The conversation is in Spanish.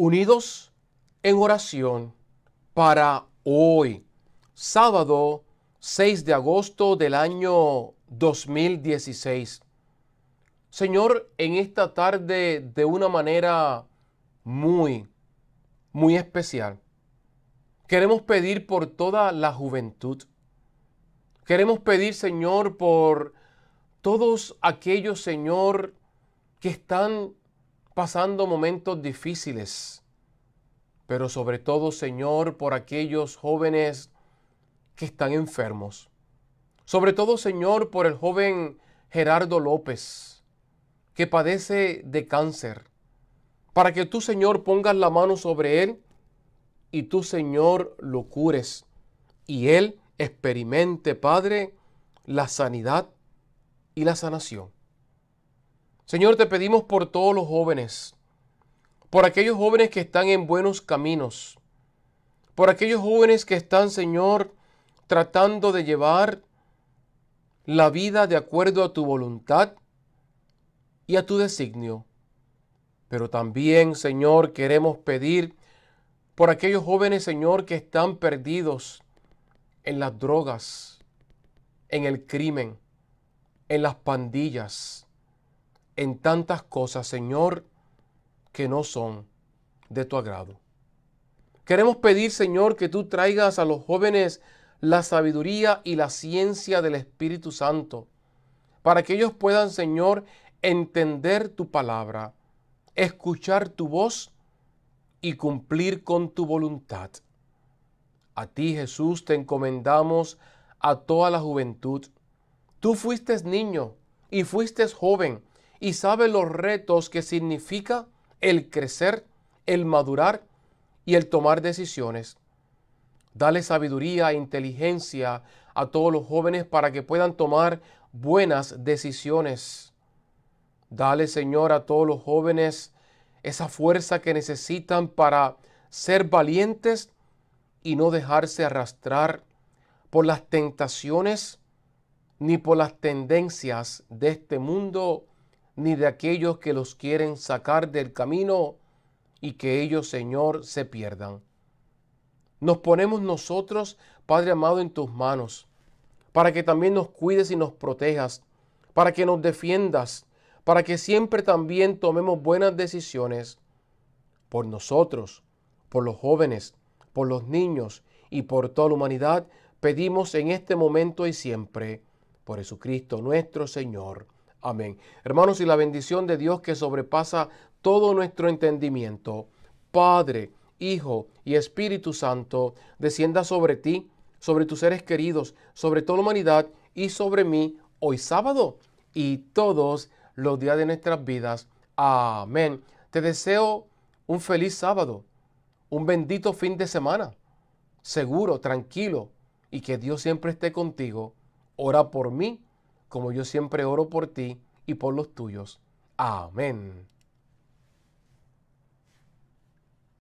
unidos en oración para hoy, sábado 6 de agosto del año 2016. Señor, en esta tarde de una manera muy, muy especial, queremos pedir por toda la juventud. Queremos pedir, Señor, por todos aquellos, Señor, que están pasando momentos difíciles, pero sobre todo, Señor, por aquellos jóvenes que están enfermos. Sobre todo, Señor, por el joven Gerardo López, que padece de cáncer, para que tú, Señor, pongas la mano sobre él y tú, Señor, lo cures y él experimente, Padre, la sanidad y la sanación. Señor, te pedimos por todos los jóvenes, por aquellos jóvenes que están en buenos caminos, por aquellos jóvenes que están, Señor, tratando de llevar la vida de acuerdo a tu voluntad y a tu designio. Pero también, Señor, queremos pedir por aquellos jóvenes, Señor, que están perdidos en las drogas, en el crimen, en las pandillas, en tantas cosas, Señor, que no son de tu agrado. Queremos pedir, Señor, que tú traigas a los jóvenes la sabiduría y la ciencia del Espíritu Santo, para que ellos puedan, Señor, entender tu palabra, escuchar tu voz y cumplir con tu voluntad. A ti, Jesús, te encomendamos a toda la juventud. Tú fuiste niño y fuiste joven y sabe los retos que significa el crecer, el madurar y el tomar decisiones. Dale sabiduría e inteligencia a todos los jóvenes para que puedan tomar buenas decisiones. Dale, Señor, a todos los jóvenes esa fuerza que necesitan para ser valientes y no dejarse arrastrar por las tentaciones ni por las tendencias de este mundo ni de aquellos que los quieren sacar del camino y que ellos, Señor, se pierdan. Nos ponemos nosotros, Padre amado, en tus manos, para que también nos cuides y nos protejas, para que nos defiendas, para que siempre también tomemos buenas decisiones por nosotros, por los jóvenes, por los niños y por toda la humanidad, pedimos en este momento y siempre, por Jesucristo nuestro Señor. Amén. Hermanos, y la bendición de Dios que sobrepasa todo nuestro entendimiento, Padre, Hijo y Espíritu Santo, descienda sobre ti, sobre tus seres queridos, sobre toda la humanidad y sobre mí hoy sábado y todos los días de nuestras vidas. Amén. Te deseo un feliz sábado, un bendito fin de semana, seguro, tranquilo, y que Dios siempre esté contigo. Ora por mí como yo siempre oro por ti y por los tuyos. Amén.